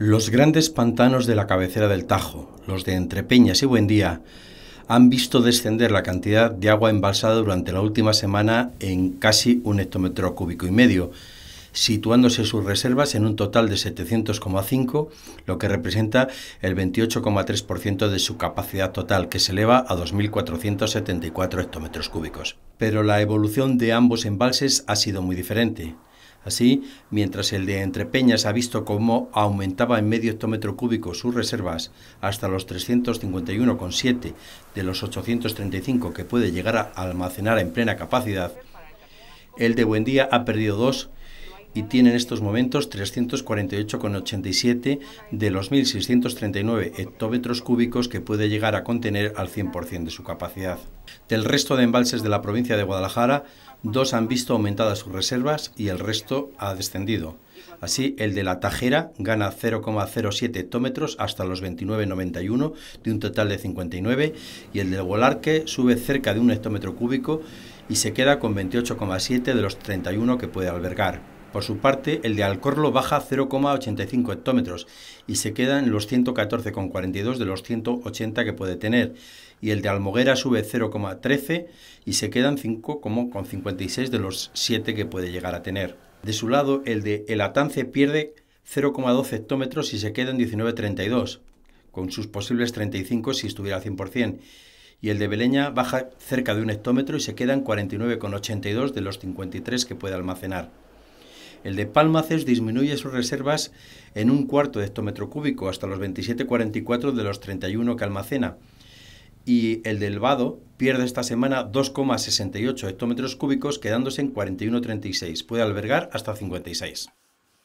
Los grandes pantanos de la cabecera del Tajo, los de Entrepeñas y Buendía, han visto descender la cantidad de agua embalsada durante la última semana en casi un hectómetro cúbico y medio, situándose sus reservas en un total de 700,5, lo que representa el 28,3% de su capacidad total, que se eleva a 2.474 hectómetros cúbicos. Pero la evolución de ambos embalses ha sido muy diferente. Así, mientras el de Entrepeñas ha visto cómo aumentaba en medio hectómetro cúbico sus reservas hasta los 351,7 de los 835 que puede llegar a almacenar en plena capacidad, el de Buendía ha perdido dos y tiene en estos momentos 348,87 de los 1.639 hectómetros cúbicos que puede llegar a contener al 100% de su capacidad. Del resto de embalses de la provincia de Guadalajara, dos han visto aumentadas sus reservas y el resto ha descendido. Así, el de la Tajera gana 0,07 hectómetros hasta los 29,91 de un total de 59 y el de Gualarque sube cerca de un hectómetro cúbico y se queda con 28,7 de los 31 que puede albergar. Por su parte, el de Alcorlo baja 0,85 hectómetros y se queda en los 114,42 de los 180 que puede tener, y el de Almoguera sube 0,13 y se quedan 5,56 de los 7 que puede llegar a tener. De su lado, el de El Atance pierde 0,12 hectómetros y se queda en 19,32, con sus posibles 35 si estuviera al 100% y el de Beleña baja cerca de un hectómetro y se quedan 49,82 de los 53 que puede almacenar. El de Palmaces disminuye sus reservas en un cuarto de hectómetro cúbico, hasta los 27,44 de los 31 que almacena. Y el del Vado pierde esta semana 2,68 hectómetros cúbicos, quedándose en 41,36. Puede albergar hasta 56.